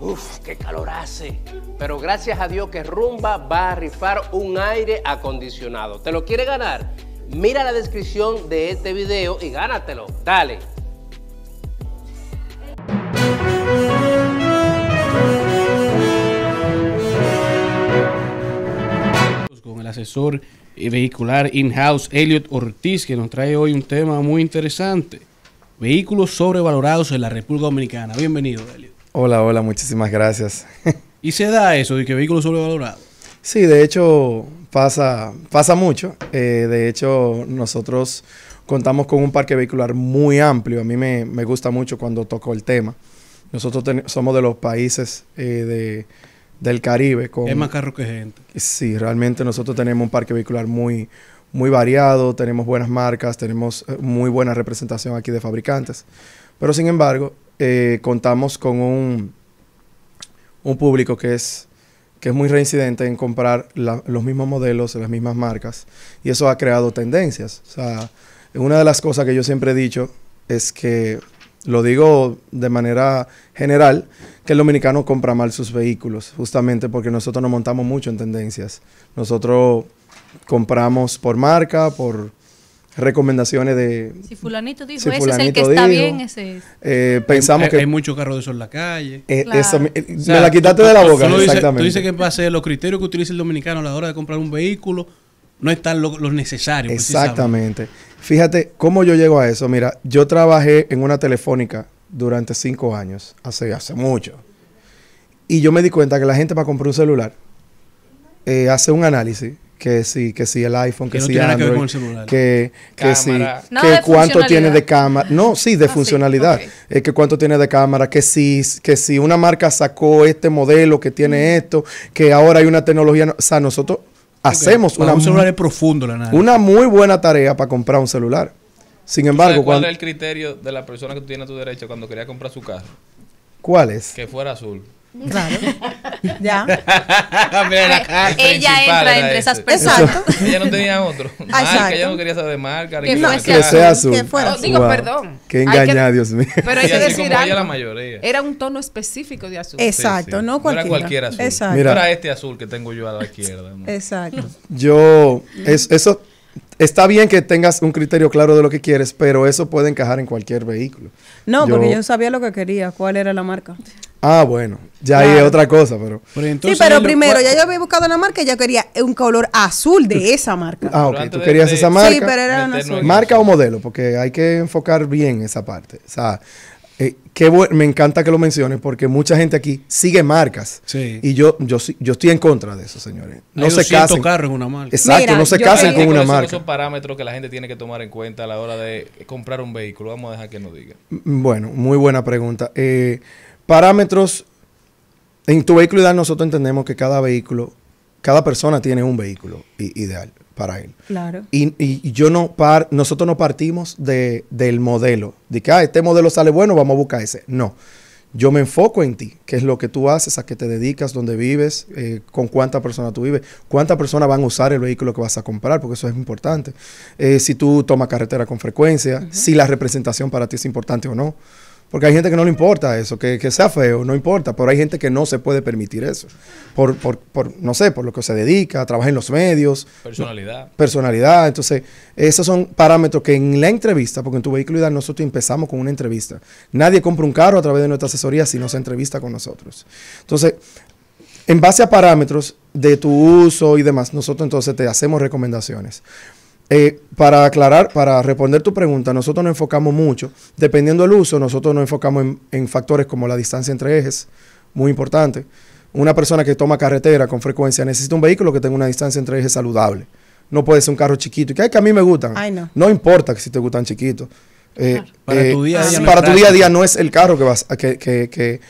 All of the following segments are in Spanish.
Uf, qué calor hace. Pero gracias a Dios que Rumba va a rifar un aire acondicionado. ¿Te lo quiere ganar? Mira la descripción de este video y gánatelo. Dale. Con el asesor eh, vehicular in-house Elliot Ortiz, que nos trae hoy un tema muy interesante. Vehículos sobrevalorados en la República Dominicana. Bienvenido, Elliot. Hola, hola, muchísimas gracias. ¿Y se da eso de que vehículos sobrevalorado? Sí, de hecho pasa, pasa mucho. Eh, de hecho, nosotros contamos con un parque vehicular muy amplio. A mí me, gusta mucho cuando toco el tema. Nosotros somos de los países eh, de, del Caribe. Con, es más carro que gente. Sí, realmente nosotros tenemos un parque vehicular muy, muy variado, tenemos buenas marcas, tenemos eh, muy buena representación aquí de fabricantes. Pero sin embargo, eh, contamos con un, un público que es, que es muy reincidente en comprar los mismos modelos, las mismas marcas, y eso ha creado tendencias. O sea, una de las cosas que yo siempre he dicho es que, lo digo de manera general, que el dominicano compra mal sus vehículos, justamente porque nosotros nos montamos mucho en tendencias. Nosotros compramos por marca, por recomendaciones de... Si fulanito dijo, ese es el que está bien, ese eh, pensamos que... Hay muchos carros de esos en la calle. Eh, me eh, la quitaste de la boca, tú dices que va ser los criterios que utiliza el dominicano a la hora de comprar un vehículo, no están los necesarios. Exactamente. Fíjate, ¿cómo yo llego a eso? Mira, yo trabajé en una telefónica durante cinco años, hace, hace mucho. Y yo me di cuenta que la gente para comprar un celular hace un análisis que sí, que sí el iPhone, que, que no sí Android, que, que, sí, que cuánto tiene de cámara, no, ah, sí, de funcionalidad, es que cuánto tiene de cámara, que si, que si una marca sacó este modelo, que tiene mm. esto, que ahora hay una tecnología, o sea, nosotros hacemos una, un celular profundo, la una muy buena tarea para comprar un celular. Sin embargo, ¿cuál es el criterio de la persona que tiene tu derecho cuando quería comprar su carro? ¿Cuál es? Que fuera azul. Claro. ya. ella entra entre esas este. personas. Exacto. ella no tenía otro. Marca, ella no quería saber de marca. Que, que sea azul. Que fuera oh, Digo, perdón. Qué engañada, Dios mío. Pero hay que decir Era un tono específico de azul. Exacto, no cualquiera. era cualquier azul. Mira, era este azul que tengo yo a la izquierda. Exacto. Yo, eso está bien que tengas un criterio claro de lo que quieres, pero eso puede encajar en cualquier vehículo. No, porque yo sabía lo que quería, cuál era la marca. Ah, bueno. Ya hay otra cosa, pero. sí, pero primero, ya yo había buscado una marca y yo quería un color azul de esa marca. Ah, ok. Tú querías esa marca. Sí, pero era una Marca o modelo, porque hay que enfocar bien esa parte. O sea, eh, qué me encanta que lo menciones porque mucha gente aquí sigue marcas. Sí. Y yo, yo, yo estoy en contra de eso, señores. No se casen. con una marca. Exacto, no se casen con una marca. Son parámetros que la gente tiene que tomar en cuenta a la hora de comprar un vehículo. Vamos a dejar que nos diga. Bueno, muy buena pregunta. Eh, parámetros en tu vehículo ideal nosotros entendemos que cada vehículo, cada persona tiene un vehículo ideal para él. Claro. Y, yo no nosotros no partimos de, del modelo, de que ah, este modelo sale bueno, vamos a buscar ese. No. Yo me enfoco en ti, qué es lo que tú haces, a qué te dedicas, dónde vives, eh, con cuánta persona tú vives, cuántas personas van a usar el vehículo que vas a comprar, porque eso es importante. Eh, si tú tomas carretera con frecuencia, si la representación para ti es importante o no. Porque hay gente que no le importa eso, que, sea feo, no importa, pero hay gente que no se puede permitir eso. Por, por, no sé, por lo que se dedica, trabaja en los medios. Personalidad. personalidad. Entonces, esos son parámetros que en la entrevista, porque en tu vehículo y nosotros empezamos con una entrevista. Nadie compra un carro a través de nuestra asesoría si no se entrevista con nosotros. Entonces, en base a parámetros de tu uso y demás, nosotros entonces te hacemos recomendaciones. Eh, para aclarar, para responder tu pregunta, nosotros nos enfocamos mucho, dependiendo del uso, nosotros nos enfocamos en, factores como la distancia entre ejes, muy importante. Una persona que toma carretera con frecuencia necesita un vehículo que tenga una distancia entre ejes saludable. No puede ser un carro chiquito, que, que a mí me gustan. no. importa que si te gustan chiquitos. Eh, eh, para, tu, día a día no es el carro que vas que, que,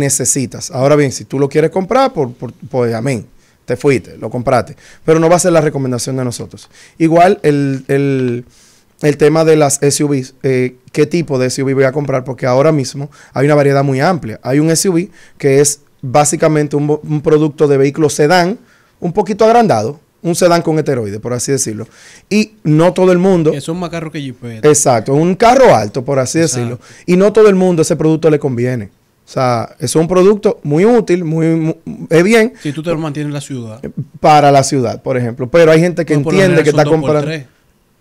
necesitas. ahora bien si tú lo quieres comprar por, por pues amén te fuiste, lo compraste. Pero no va a ser la recomendación de nosotros. Igual el, tema de las SUVs, eh, qué tipo de SUV voy a comprar, porque ahora mismo hay una variedad muy amplia. Hay un SUV que es básicamente un, producto de vehículo sedán, un poquito agrandado, un sedán con heteroide, por así decirlo. Y no todo el mundo. Es un más carro que Jeep. Eh. Exacto, un carro alto, por así decirlo. Y no todo el mundo ese producto le conviene. O sea, es un producto muy útil, muy, es bien. Si tú te lo mantienes en la ciudad. Para la ciudad, por ejemplo. Pero hay gente que pues, entiende que está comprando.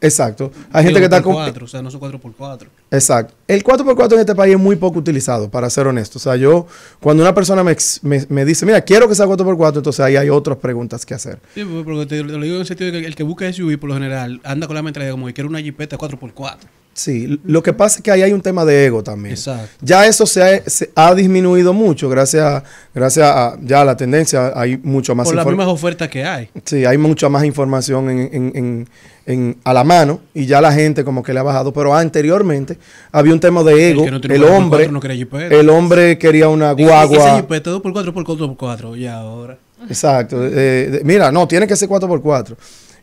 Exacto. Hay gente que está comprando. O sea, no son 4x4. Exacto el 4x4 en este país es muy poco utilizado, para ser honesto. O sea, yo, cuando una persona me, dice, mira, quiero que sea 4x4, entonces ahí hay otras preguntas que hacer. Sí, porque te lo digo en el sentido de que el que busca SUV por lo general anda con la mentalidad como que quiere una jipeta 4x4. Sí, lo que pasa es que ahí hay un tema de ego también. Exacto. Ya eso se ha, disminuido mucho gracias, a, gracias ya la tendencia. Hay mucho más... Por las mismas ofertas que hay. Sí, hay mucha más información a la mano y ya la gente como que le ha bajado. Pero anteriormente había un tema de ego. El, hombre, no el hombre quería una guagua. x 4 por 4x4, ya ahora. Exacto. Eh, eh, mira, no, tiene que ser 4x4.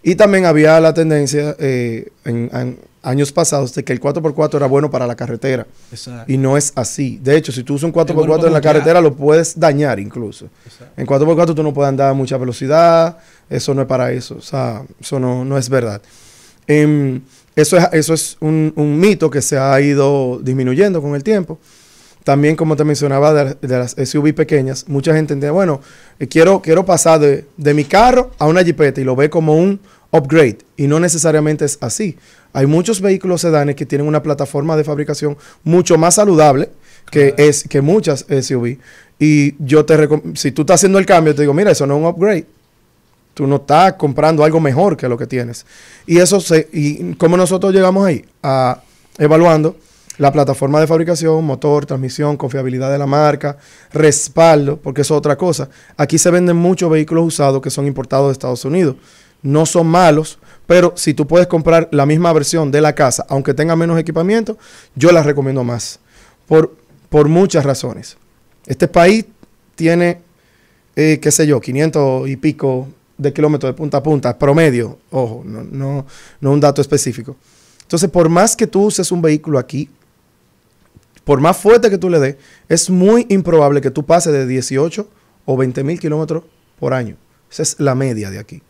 Y también había la tendencia eh, en, años pasados de que el 4x4 era bueno para la carretera. Exacto. Y no es así. De hecho, si tú usas un 4x4 en la carretera, lo puedes dañar incluso. En 4x4 tú no puedes andar a mucha velocidad. Eso no es para eso. O sea, eso no, no es verdad. Em, eso es, eso es un, mito que se ha ido disminuyendo con el tiempo. También, como te mencionaba, de, las SUV pequeñas, mucha gente entiende, bueno, eh, quiero, quiero pasar de, de, mi carro a una jipeta y lo ve como un upgrade. Y no necesariamente es así. Hay muchos vehículos sedanes que tienen una plataforma de fabricación mucho más saludable que, es, que muchas SUV. Y yo te si tú estás haciendo el cambio, te digo, mira, eso no es un upgrade, Tú no estás comprando algo mejor que lo que tienes. Y eso se, y cómo nosotros llegamos ahí, a, evaluando la plataforma de fabricación, motor, transmisión, confiabilidad de la marca, respaldo, porque eso es otra cosa. Aquí se venden muchos vehículos usados que son importados de Estados Unidos. No son malos, pero si tú puedes comprar la misma versión de la casa, aunque tenga menos equipamiento, yo la recomiendo más. Por, por muchas razones. Este país tiene, eh, qué sé yo, 500 y pico de kilómetros de punta a punta, promedio, ojo, no, no, no un dato específico. Entonces, por más que tú uses un vehículo aquí, por más fuerte que tú le des, es muy improbable que tú pases de 18 o 20 mil kilómetros por año. Esa es la media de aquí.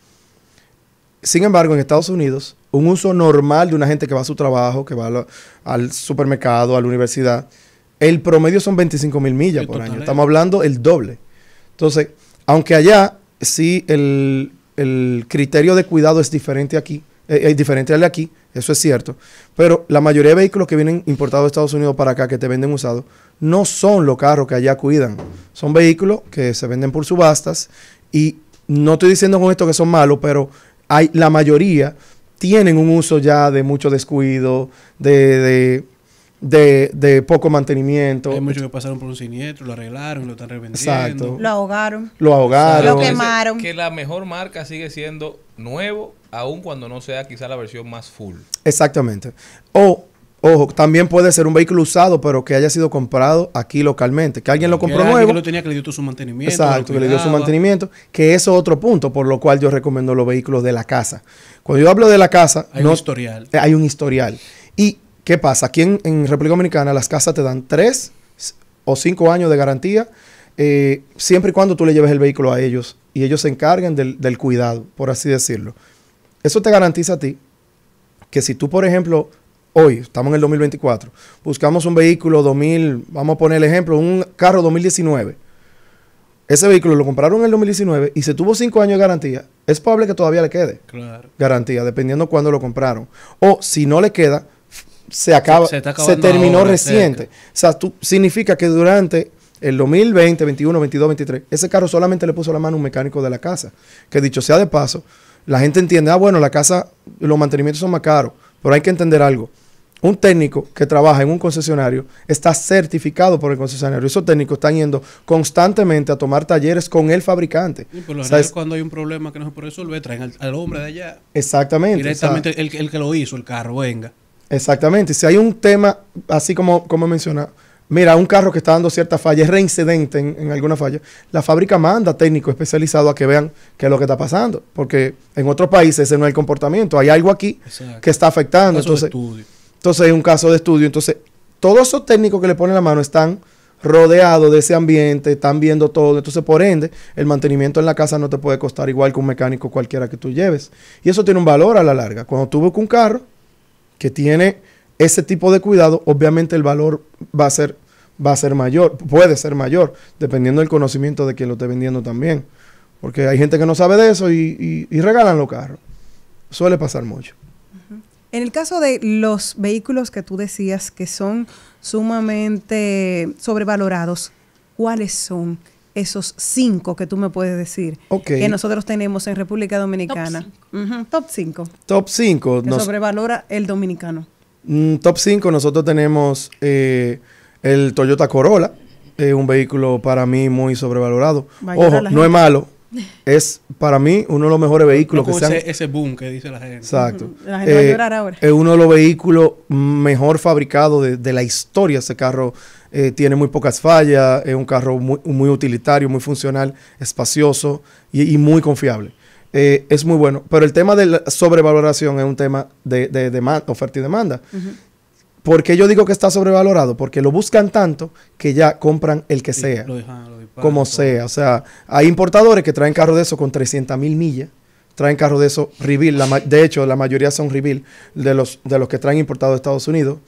Sin embargo, en Estados Unidos, un uso normal de una gente que va a su trabajo, que va al supermercado, a la universidad, el promedio son 25 mil millas por año. Estamos hablando el doble. Entonces, aunque allá sí el, criterio de cuidado es diferente aquí, eh, es diferente al de aquí, eso es cierto, pero la mayoría de vehículos que vienen importados de Estados Unidos para acá, que te venden usados, no son los carros que allá cuidan, son vehículos que se venden por subastas y no estoy diciendo con esto que son malos, pero hay la mayoría tienen un uso ya de mucho descuido, de de, de, poco mantenimiento. Hay muchos que pasaron por un siniestro, lo arreglaron, lo están revendiendo. Exacto. Lo ahogaron. Lo ahogaron. Lo quemaron. Que la mejor marca sigue siendo nuevo, aun cuando no sea quizá la versión más full. Exactamente. O Ojo, también puede ser un vehículo usado, pero que haya sido comprado aquí localmente. Que alguien lo compró nuevo. Que lo tenía que le dio su mantenimiento. Exacto, que le dio su mantenimiento. Que eso es otro punto por lo cual yo recomiendo los vehículos de la casa. Cuando yo hablo de la casa. Hay no, un historial. Eh, hay un historial. Y ¿Qué pasa? Aquí en, República Dominicana las casas te dan tres o cinco años de garantía, eh, siempre y cuando tú le lleves el vehículo a ellos y ellos se encarguen del, cuidado, por así decirlo. Eso te garantiza a ti que si tú, por ejemplo, hoy, estamos en el 2024, buscamos un vehículo 2000, vamos a poner el ejemplo, un carro 2019. Ese vehículo lo compraron en el 2019 y se tuvo cinco años de garantía. Es probable que todavía le quede garantía, dependiendo cuándo lo compraron. O si no le queda, se acaba, se, terminó reciente. O sea, tú, significa que durante el 2020, 21, 22, 23, ese carro solamente le puso la mano un mecánico de la casa. Que dicho sea de paso, la gente entiende, ah, bueno, la casa, los mantenimientos son más caros, pero hay que entender algo. Un técnico que trabaja en un concesionario está certificado por el concesionario. Esos técnicos están yendo constantemente a tomar talleres con el fabricante. por lo cuando hay un problema que no se puede resolver, traen al, hombre de allá. Exactamente. Directamente el, el que lo hizo, el carro, venga. Exactamente. Si hay un tema, así como, como menciona, mira, un carro que está dando cierta falla, es reincidente en, alguna falla, la fábrica manda técnico especializado a que vean qué es lo que está pasando. Porque en otros países ese no es el comportamiento. Hay algo aquí que está afectando. entonces, entonces es un caso de estudio. Entonces, todos esos técnicos que le ponen la mano están rodeados de ese ambiente, están viendo todo. Entonces, por ende, el mantenimiento en la casa no te puede costar igual que un mecánico cualquiera que tú lleves. Y eso tiene un valor a la larga. Cuando tú buscas un carro, que tiene ese tipo de cuidado, obviamente el valor va a ser, va a ser mayor, puede ser mayor, dependiendo del conocimiento de quien lo esté vendiendo también. Porque hay gente que no sabe de eso y, regalan los carros. Suele pasar mucho. En el caso de los vehículos que tú decías que son sumamente sobrevalorados, ¿cuáles son? esos cinco que tú me puedes decir que nosotros tenemos en República Dominicana. Top 5. Top 5. Nos... Sobrevalora el dominicano. Mm, top 5 nosotros tenemos eh, el Toyota Corolla, Es un vehículo para mí muy sobrevalorado. Ojo, no es malo. Es para mí uno de los mejores vehículos que se ese, ese boom que dice la gente. Exacto. La gente va a eh, llorar ahora. Es uno de los vehículos mejor fabricados de la historia ese carro eh, tiene muy pocas fallas, es un carro muy, utilitario, muy funcional, espacioso y, muy confiable. Eh, es muy bueno, pero el tema de la sobrevaloración es un tema de, oferta y demanda. porque ¿Por qué yo digo que está sobrevalorado? Porque lo buscan tanto que ya compran el que sea, como sea. O sea, hay importadores que traen carros de eso con 300 mil millas traen carros de eso reveal. de hecho, la mayoría son reveal de los, de los que traen importados de Estados Unidos.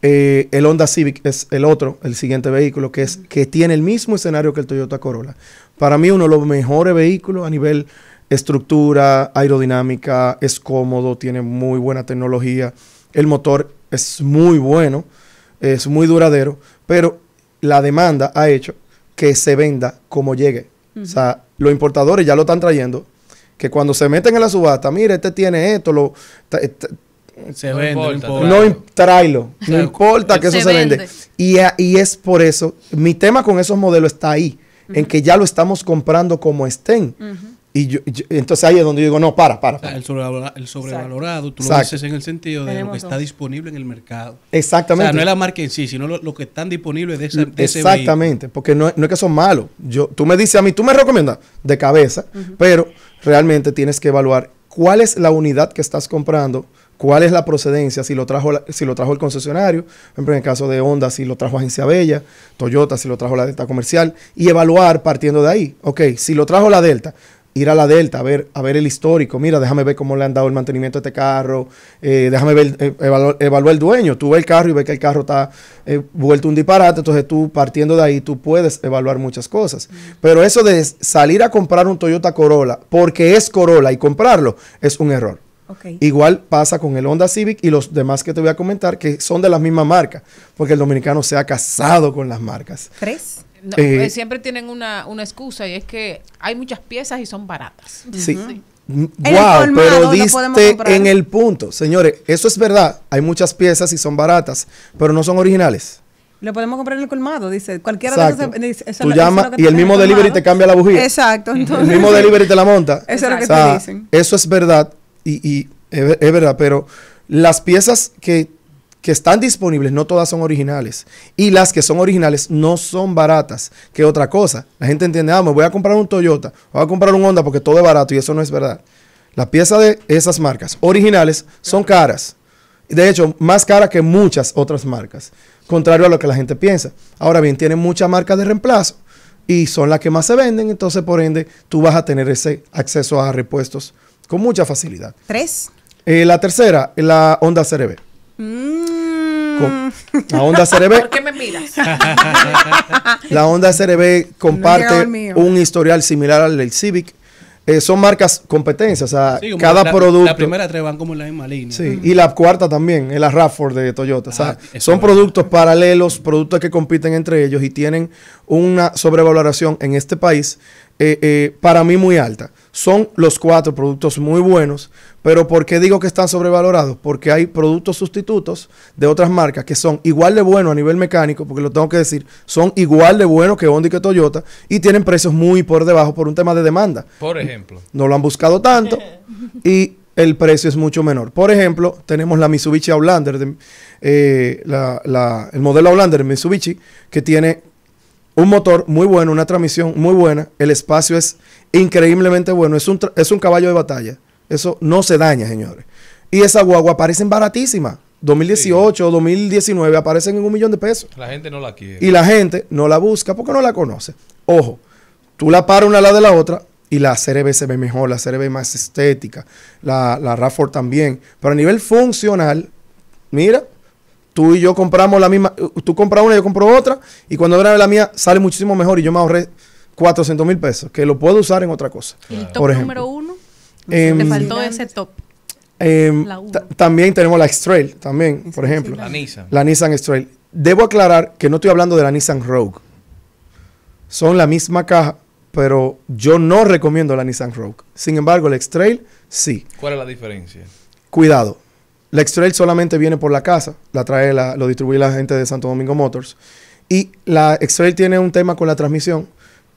Eh, el Honda Civic es el otro, el siguiente vehículo, que, es, que tiene el mismo escenario que el Toyota Corolla. Para mí uno de los mejores vehículos a nivel estructura, aerodinámica, es cómodo, tiene muy buena tecnología, el motor es muy bueno, es muy duradero, pero la demanda ha hecho que se venda como llegue. O sea, los importadores ya lo están trayendo, que cuando se meten en la subasta, mire, este tiene esto, lo, se no vende, no importa. Tráelo. No, importa que eso se, vende. Y, es por eso, mi tema con esos modelos está ahí, en que ya lo estamos comprando como estén. Y yo, entonces ahí es donde yo digo, no, para, para. El, sobrevalorado, tú lo dices en el sentido de lo que está disponible en el mercado. Exactamente. O sea, no es la marca en sí, sino lo, que están disponibles de, ese, de Exactamente, porque no, es que son malos. Yo, tú me dices a mí, tú me recomiendas de cabeza, pero realmente tienes que evaluar cuál es la unidad que estás comprando cuál es la procedencia, si lo trajo, si lo trajo el concesionario, por ejemplo, en el caso de Honda, si lo trajo Agencia Bella, Toyota, si lo trajo la Delta Comercial, y evaluar partiendo de ahí. Ok, si lo trajo la Delta, ir a la Delta a ver, a ver el histórico, mira, déjame ver cómo le han dado el mantenimiento a este carro, eh, déjame ver, eh, evaluar, el dueño, tú ves el carro y ves que el carro está eh, vuelto un disparate, entonces tú partiendo de ahí tú puedes evaluar muchas cosas. Mm. Pero eso de salir a comprar un Toyota Corolla porque es Corolla y comprarlo es un error. Igual pasa con el Honda Civic y los demás que te voy a comentar, que son de la misma marca, porque el dominicano se ha casado con las marcas. ¿Tres? Eh, eh, siempre tienen una, excusa y es que hay muchas piezas y son baratas. Sí. Mm, wow, pero diste en el punto. Señores, eso es verdad. Hay muchas piezas y son baratas, pero no son originales. Lo podemos comprar en el colmado, dice. Cualquiera de y el mismo delivery te cambia la bujía. Exacto. El mismo delivery te la monta. Eso es lo que te dicen. Ah, eso es verdad, y, es, verdad, pero las piezas que, están disponibles no todas son originales. Y las que son originales no son baratas, que otra cosa. La gente entiende, ah, me voy a comprar un Toyota, voy a comprar un Honda porque todo es barato y eso no es verdad. Las piezas de esas marcas originales son caras. De hecho, más caras que muchas otras marcas, contrario a lo que la gente piensa. Ahora bien, tienen muchas marcas de reemplazo y son las que más se venden, entonces por ende tú vas a tener ese acceso a repuestos con mucha facilidad. ¿Tres? Eh, la tercera, la Honda CRB. Mm. la Honda CRB. ¿Por qué me miras? la onda CRB comparte un historial similar al del Civic. Eh, son marcas competencias, o sea, cada producto. La primera tres van como en la misma línea. Sí, y la cuarta también, es la rav de Toyota. o sea, ah, son productos paralelos, productos que compiten entre ellos y tienen una sobrevaloración en este país eh, para mí muy alta. Son los cuatro productos muy buenos, pero ¿por qué digo que están sobrevalorados? Porque hay productos sustitutos de otras marcas que son igual de buenos a nivel mecánico, porque lo tengo que decir, son igual de buenos que Honda y que Toyota y tienen precios muy por debajo por un tema de demanda. Por ejemplo. No lo han buscado tanto y el precio es mucho menor. Por ejemplo, tenemos la Mitsubishi Outlander, eh, el modelo Outlander Mitsubishi, que tiene un motor muy bueno, una transmisión muy buena, el espacio es increíblemente bueno, es un, es un caballo de batalla, eso no se daña, señores. Y esa guagua aparecen baratísimas. 2018, 2019 aparecen en un millón de pesos. La gente no la quiere. Y la gente no la busca porque no la conoce. Ojo, tú la paras una al lado de la otra y la CRB se ve mejor, la CRB más estética, la, la también. Pero a nivel funcional, mira, tú y yo compramos la misma, eh, tú compras una y yo compro otra, y cuando grabé la mía sale muchísimo mejor y yo me ahorré 400 mil pesos, que lo puedo usar en otra cosa. ¿Y el top número uno? Te em, faltó ese top. Em, también tenemos la X-Trail, también, por ejemplo. La Nissan. La Nissan X-Trail. Debo aclarar que no estoy hablando de la Nissan Rogue. Son la misma caja, pero yo no recomiendo la Nissan Rogue. Sin embargo, la X-Trail sí. ¿Cuál es la diferencia? Cuidado. La X-Trail solamente viene por la casa, la trae, lo distribuye la gente de Santo Domingo Motors. Y la x tiene un tema con la transmisión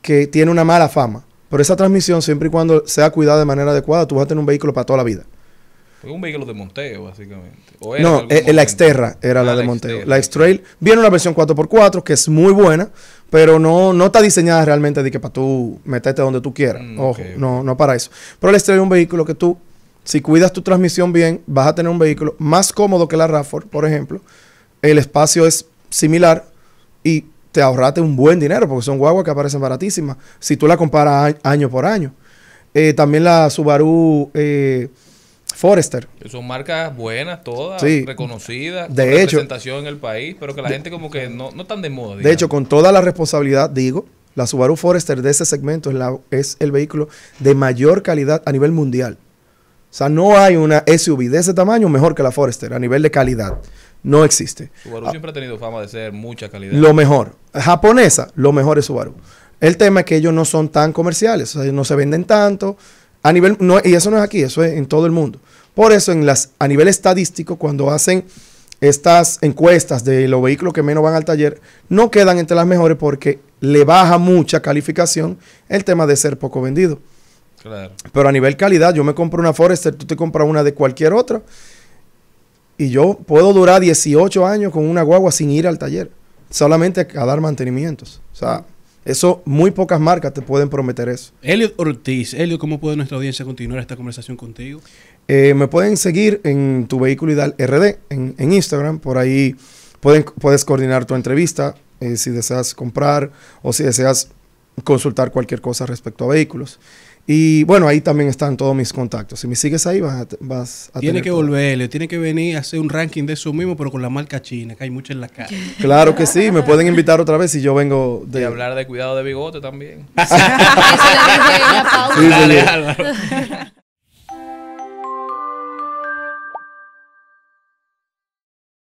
que tiene una mala fama. Pero esa transmisión, siempre y cuando sea cuidada de manera adecuada, tú vas a tener un vehículo para toda la vida. Fue un vehículo de monteo, básicamente. no, eh, eh, la Xterra era la ah, de monteo. La X-Trail viene una versión 4x4 que es muy buena, pero no, no está diseñada realmente de que para tú meterte donde tú quieras. Mm, Ojo, no, no para eso. Pero la x es un vehículo que tú si cuidas tu transmisión bien, vas a tener un vehículo más cómodo que la RAV4, por ejemplo. El espacio es similar y te ahorraste un buen dinero porque son guaguas que aparecen baratísimas si tú la comparas año por año. Eh, también la Subaru eh, Forester. Son marcas buenas todas, reconocidas, de hecho, representación en el país, pero que la gente como que no, tan de moda. De hecho, con toda la responsabilidad digo, la Subaru Forester de ese segmento es el vehículo de mayor calidad a nivel mundial. O sea, no hay una SUV de ese tamaño mejor que la Forester a nivel de calidad. No existe. Subaru ah, siempre ha tenido fama de ser mucha calidad. Lo mejor. Japonesa, lo mejor es Subaru. El tema es que ellos no son tan comerciales, o sea, no se venden tanto. A nivel, no, y eso no es aquí, eso es en todo el mundo. Por eso, en las, a nivel estadístico, cuando hacen estas encuestas de los vehículos que menos van al taller, no quedan entre las mejores porque le baja mucha calificación el tema de ser poco vendido. Claro. Pero a nivel calidad, yo me compro una Forester, tú te compras una de cualquier otra. Y yo puedo durar 18 años con una guagua sin ir al taller, solamente a dar mantenimientos. O sea, eso muy pocas marcas te pueden prometer eso. Elliot Ortiz, Elliot, ¿cómo puede nuestra audiencia continuar esta conversación contigo? Eh, me pueden seguir en tu vehículo y ideal RD, en, Instagram, por ahí pueden, puedes coordinar tu entrevista, eh, si deseas comprar o si deseas consultar cualquier cosa respecto a vehículos. Y bueno, ahí también están todos mis contactos. Si me sigues ahí, vas a, vas a Tiene que volverle, tiene que venir a hacer un ranking de eso mismo, pero con la marca china, que hay mucho en la calle. Claro que sí, me pueden invitar otra vez si yo vengo de. Y hablar de cuidado de bigote también.